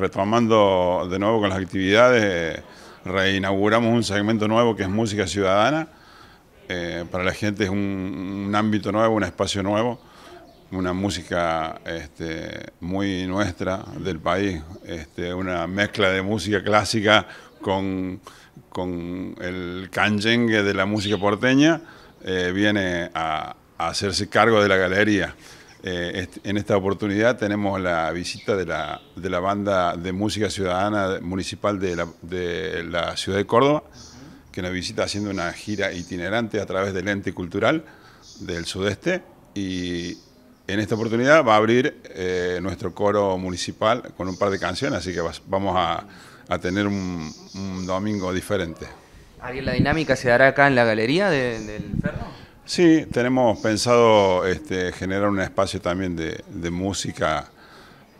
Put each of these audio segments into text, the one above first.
Retomando de nuevo con las actividades, eh, reinauguramos un segmento nuevo que es Música Ciudadana. Eh, para la gente es un, ámbito nuevo, un espacio nuevo, una música este, muy nuestra del país, este, una mezcla de música clásica con, el canyengue de la música porteña, eh, viene a hacerse cargo de la galería. Eh, en esta oportunidad tenemos la visita de la, banda de música ciudadana municipal de la, de la, ciudad de Córdoba, que nos visita haciendo una gira itinerante a través del ente cultural del sudeste y en esta oportunidad va a abrir eh, nuestro coro municipal con un par de canciones, así que vamos a, tener un, domingo diferente. ¿Alguien la dinámica se dará acá en la galería del Ferro? Sí, tenemos pensado este, generar un espacio también de, música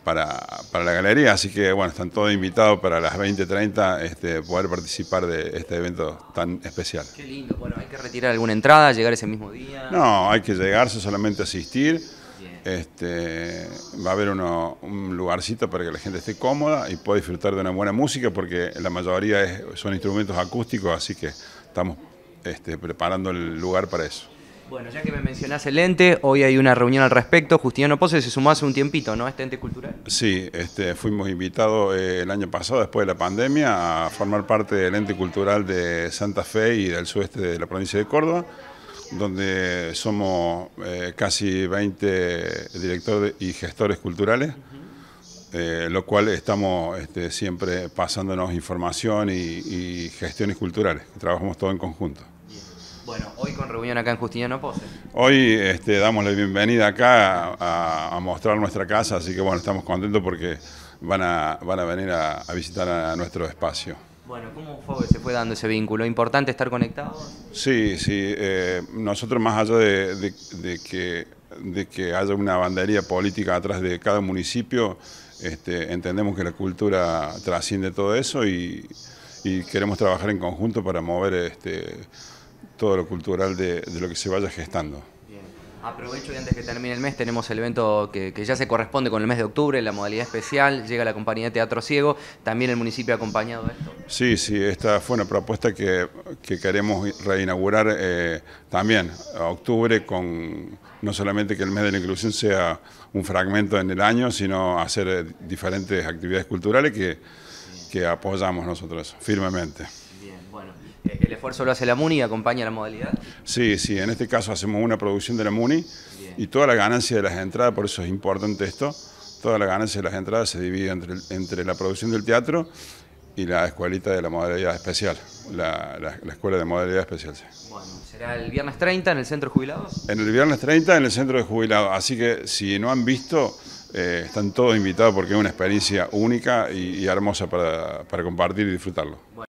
para, la galería, así que bueno, están todos invitados para las 20.30 este, poder participar de este evento tan especial. Qué lindo, bueno, hay que retirar alguna entrada, llegar ese mismo día. No, hay que llegarse, solamente asistir. Este, va a haber un lugarcito para que la gente esté cómoda y pueda disfrutar de una buena música porque la mayoría son instrumentos acústicos, así que estamos este, preparando el lugar para eso. Bueno, ya que me mencionás el ente, hoy hay una reunión al respecto. Justiniano Pose se sumó hace un tiempito, ¿no? Este ente cultural. Sí, este, fuimos invitados eh, el año pasado, después de la pandemia, a formar parte del ente cultural de Santa Fe y del sueste de la provincia de Córdoba, donde somos eh, casi 20 directores y gestores culturales. Eh, lo cual estamos este, siempre pasándonos información y, gestiones culturales, trabajamos todo en conjunto. Bueno, hoy con reunión acá en Justiniano Pose. Hoy este, damos la bienvenida acá a, mostrar nuestra casa, así que bueno, estamos contentos porque van a, van a venir a, visitar a nuestro espacio. Bueno, ¿cómo fue que se fue dando ese vínculo? ¿Importante estar conectados? Sí, sí. Eh, nosotros más allá de, de que de que haya una bandería política atrás de cada municipio, este, entendemos que la cultura trasciende todo eso y, queremos trabajar en conjunto para mover este, todo lo cultural de, lo que se vaya gestando. Aprovecho y antes que termine el mes tenemos el evento que, ya se corresponde con el mes de octubre, la modalidad especial, llega la compañía de Teatro Ciego, también el municipio ha acompañado esto. Sí, sí, esta fue una propuesta que, queremos reinaugurar eh, también a octubre con no solamente que el mes de la inclusión sea un fragmento en el año, sino hacer eh, diferentes actividades culturales que, que apoyamos nosotros firmemente. Bien, bueno. Eh, ¿El esfuerzo lo hace la MUNI y acompaña la modalidad? Sí, sí, en este caso hacemos una producción de la MUNI y toda la ganancia de las entradas, por eso es importante esto, toda la ganancia de las entradas se divide entre, entre la producción del teatro y la escuelita de la modalidad especial, la, escuela de modalidad especial. Bueno, ¿será el viernes 30 en el Centro de Jubilados? En el viernes 30 en el Centro de Jubilados, así que si no han visto, eh, están todos invitados porque es una experiencia única y, hermosa para, para compartir y disfrutarlo.